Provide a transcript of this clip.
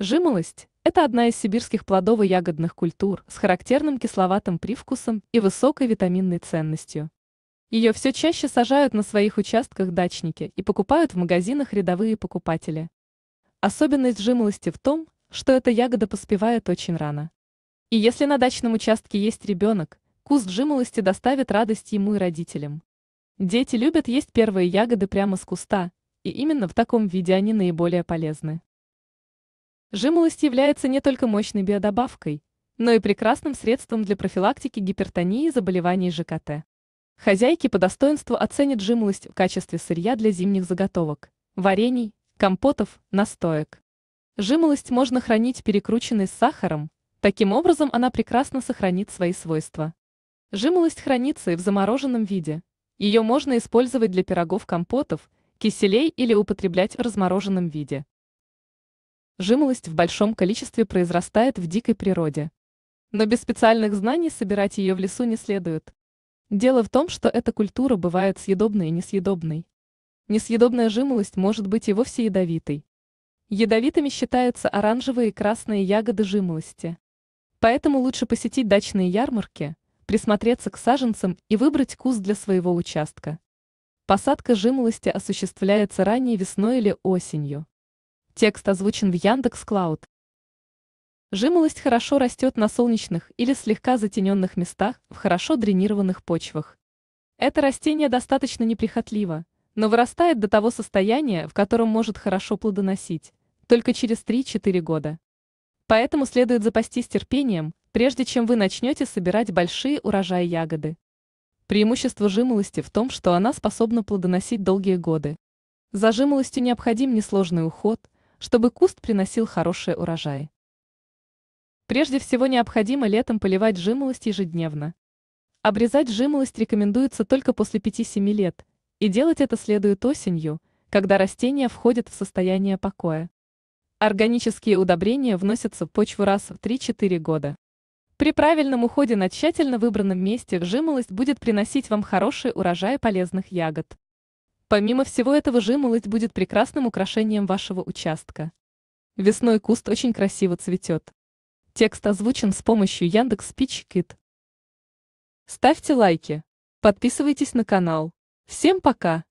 Жимолость – это одна из сибирских плодово-ягодных культур с характерным кисловатым привкусом и высокой витаминной ценностью. Ее все чаще сажают на своих участках дачники и покупают в магазинах рядовые покупатели. Особенность жимолости в том, что эта ягода поспевает очень рано. И если на дачном участке есть ребенок, куст жимолости доставит радость ему и родителям. Дети любят есть первые ягоды прямо с куста, и именно в таком виде они наиболее полезны. Жимолость является не только мощной биодобавкой, но и прекрасным средством для профилактики гипертонии и заболеваний ЖКТ. Хозяйки по достоинству оценят жимолость в качестве сырья для зимних заготовок, варений, компотов, настоек. Жимолость можно хранить перекрученной с сахаром, таким образом она прекрасно сохранит свои свойства. Жимолость хранится и в замороженном виде. Ее можно использовать для пирогов, компотов, киселей или употреблять в размороженном виде. Жимолость в большом количестве произрастает в дикой природе. Но без специальных знаний собирать ее в лесу не следует. Дело в том, что эта культура бывает съедобной и несъедобной. Несъедобная жимолость может быть и вовсе ядовитой. Ядовитыми считаются оранжевые и красные ягоды жимолости. Поэтому лучше посетить дачные ярмарки, присмотреться к саженцам и выбрать куст для своего участка. Посадка жимолости осуществляется ранней весной или осенью. Текст озвучен в Яндекс Клауд. Жимолость хорошо растет на солнечных или слегка затененных местах в хорошо дренированных почвах. Это растение достаточно неприхотливо, но вырастает до того состояния, в котором может хорошо плодоносить, только через 3-4 года. Поэтому следует запастись терпением, прежде чем вы начнете собирать большие урожаи ягоды. Преимущество жимолости в том, что она способна плодоносить долгие годы. За жимолостью необходим несложный уход – чтобы куст приносил хороший урожай. Прежде всего необходимо летом поливать жимолость ежедневно. Обрезать жимолость рекомендуется только после 5-7 лет, и делать это следует осенью, когда растения входят в состояние покоя. Органические удобрения вносятся в почву раз в 3-4 года. При правильном уходе на тщательно выбранном месте жимолость будет приносить вам хороший урожай полезных ягод. Помимо всего этого жимолость будет прекрасным украшением вашего участка. Весной куст очень красиво цветет. Текст озвучен с помощью Яндекс Кит. Ставьте лайки. Подписывайтесь на канал. Всем пока!